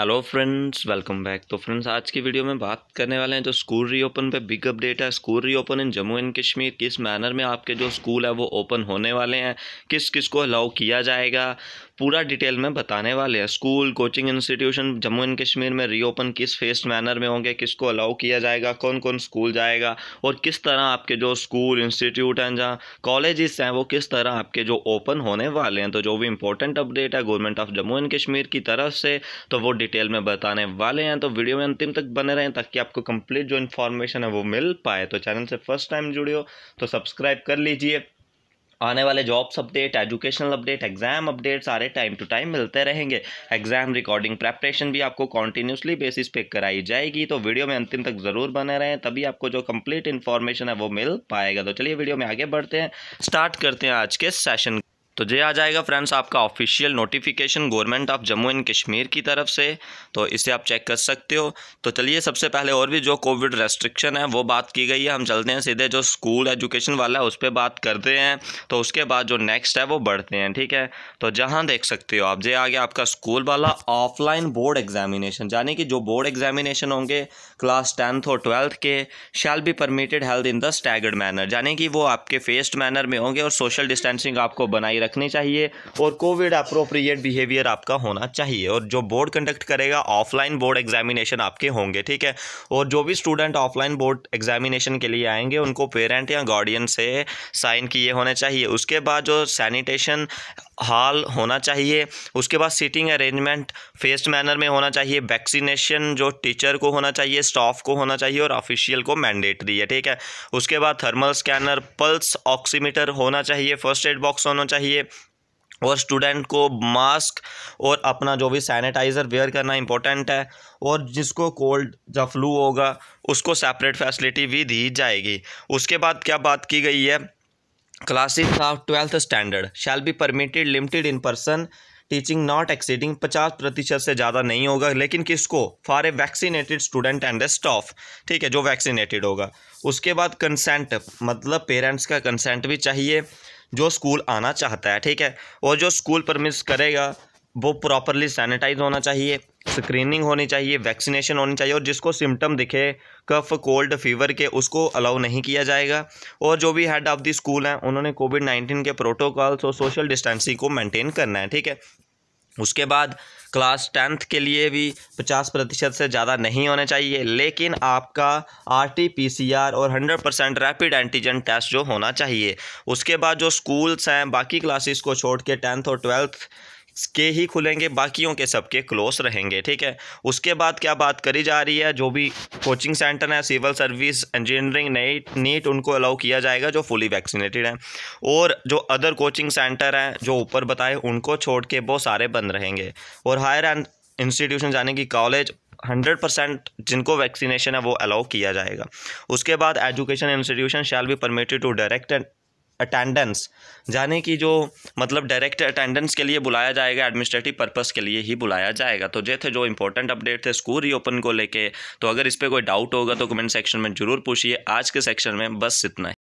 hello friends welcome back तो friends आज की वीडियो में बात करने वाले हैं जो स्कूल रीओपन पे बिग अपडेट है school reopen in Jammu and Kashmir किस मैनर में आपके जो स्कूल है वो ओपन होने वाले हैं किस किस को अलाउ किया जाएगा पूरा डिटेल में बताने वाले हैं school coaching institution Jammu and Kashmir में रीओपन किस फेस्ड मैनर में होंगे किसको अलाउ किया जाएगा कौन कौन स्कूल जाएगा और किस तरह आपके जो स्कूल इंस्टीट्यूट हैं जहाँ कॉलेजेस हैं वो किस तरह आपके जो ओपन होने वाले हैं तो जो भी इंपॉर्टेंट अपडेट है government of Jammu and Kashmir की तरफ से तो वो डिटेल में बताने वाले हैं तो वीडियो में अंतिम तक बने रहें ताकि आपको कंप्लीट जो इन्फॉर्मेशन है वो मिल पाए तो चैनल से फर्स्ट टाइम जुड़े हो तो सब्सक्राइब कर लीजिए आने वाले jobs update educational update exam update सारे टाइम टू टाइम मिलते रहेंगे एग्जाम रिकॉर्डिंग प्रेपरेशन भी आपको कॉन्टिन्यूसली बेसिस पे कराई जाएगी तो वीडियो में अंतिम तक जरूर बने रहें तभी आपको जो कंप्लीट इन्फॉर्मेशन है वो मिल पाएगा तो चलिए वीडियो में आगे बढ़ते हैं स्टार्ट करते हैं आज के सेशन तो ये आ जाएगा फ्रेंड्स आपका official notification government of Jammu and Kashmir की तरफ से तो इसे आप चेक कर सकते हो तो चलिए सबसे पहले और भी जो कोविड रेस्ट्रिक्शन है वो बात की गई है हम चलते हैं सीधे जो स्कूल एजुकेशन वाला है उस पर बात करते हैं तो उसके बाद जो नेक्स्ट है वो बढ़ते हैं ठीक है तो जहाँ देख सकते हो आप जे आ गया आपका स्कूल वाला ऑफलाइन बोर्ड एग्जामिनेशन यानी कि जो बोर्ड एग्जामिनेशन होंगे क्लास टेंथ और ट्वेल्थ के shall be permitted held in the staggered manner यानी कि वो आपके फेस्ड मैनर में होंगे और सोशल डिस्टेंसिंग आपको बनाई रखने चाहिए और कोविड अप्रोप्रिएट बिहेवियर आपका होना चाहिए और जो बोर्ड कंडक्ट करेगा ऑफलाइन बोर्ड एग्जामिनेशन आपके होंगे ठीक है और जो भी स्टूडेंट ऑफलाइन बोर्ड एग्जामिनेशन के लिए आएंगे उनको पेरेंट या गार्डियन से साइन किए होने चाहिए उसके बाद जो सैनिटेशन हॉल होना चाहिए उसके बाद सीटिंग अरेंजमेंट फेस्ट मैनर में होना चाहिए वैक्सीनेशन जो टीचर को होना चाहिए स्टाफ को होना चाहिए और ऑफिशियल को मैंडेटरी है ठीक है उसके बाद थर्मल स्कैनर पल्स ऑक्सीमीटर होना चाहिए फर्स्ट एड बॉक्स होना चाहिए और स्टूडेंट को मास्क और अपना जो भी सैनिटाइज़र वेयर करना इम्पोर्टेंट है और जिसको कोल्ड या फ्लू होगा उसको सेपरेट फैसिलिटी भी दी जाएगी उसके बाद क्या बात की गई है classes of twelfth standard shall be permitted limited in person teaching not exceeding पचास प्रतिशत से ज़्यादा नहीं होगा लेकिन किसको for a vaccinated student and a staff ठीक है जो वैक्सीनेटेड होगा उसके बाद कंसेंट मतलब पेरेंट्स का कंसेंट भी चाहिए जो स्कूल आना चाहता है ठीक है और जो स्कूल परमिस करेगा वो प्रॉपरली सैनिटाइज होना चाहिए स्क्रीनिंग होनी चाहिए वैक्सीनेशन होनी चाहिए और जिसको सिम्टम दिखे कफ कोल्ड फीवर के उसको अलाउ नहीं किया जाएगा और जो भी हेड ऑफ़ दी स्कूल हैं उन्होंने कोविड नाइन्टीन के प्रोटोकॉल्स और सोशल डिस्टेंसिंग को मेंटेन करना है ठीक है उसके बाद क्लास टेंथ के लिए भी पचास प्रतिशत से ज़्यादा नहीं होना चाहिए लेकिन आपका R T P C R और hundred percent rapid antigen test जो होना चाहिए उसके बाद जो स्कूल्स हैं बाकी क्लासेस को छोड़ के टेंथ और ट्वेल्थ के ही खुलेंगे बाकियों के सबके क्लोज रहेंगे ठीक है उसके बाद क्या बात करी जा रही है जो भी कोचिंग सेंटर हैं civil service engineering NEET NEET उनको अलाउ किया जाएगा जो फुली वैक्सीनेटेड हैं और जो अदर कोचिंग सेंटर हैं जो ऊपर बताए उनको छोड़ के वो सारे बंद रहेंगे और हायर एंड इंस्टीट्यूशन यानी कि कॉलेज हंड्रेड परसेंट जिनको वैक्सीनेशन है वो अलाउ किया जाएगा उसके बाद education institution shall be permitted to direct and attendance जाने की जो मतलब डायरेक्ट अटेंडेंस के लिए बुलाया जाएगा एडमिनिस्ट्रेटिव पर्पस के लिए ही बुलाया जाएगा तो ये थे जो इंपॉर्टेंट अपडेट थे स्कूल रीओपन को लेके तो अगर इस पर कोई डाउट होगा तो कमेंट सेक्शन में ज़रूर पूछिए आज के सेक्शन में बस इतना ही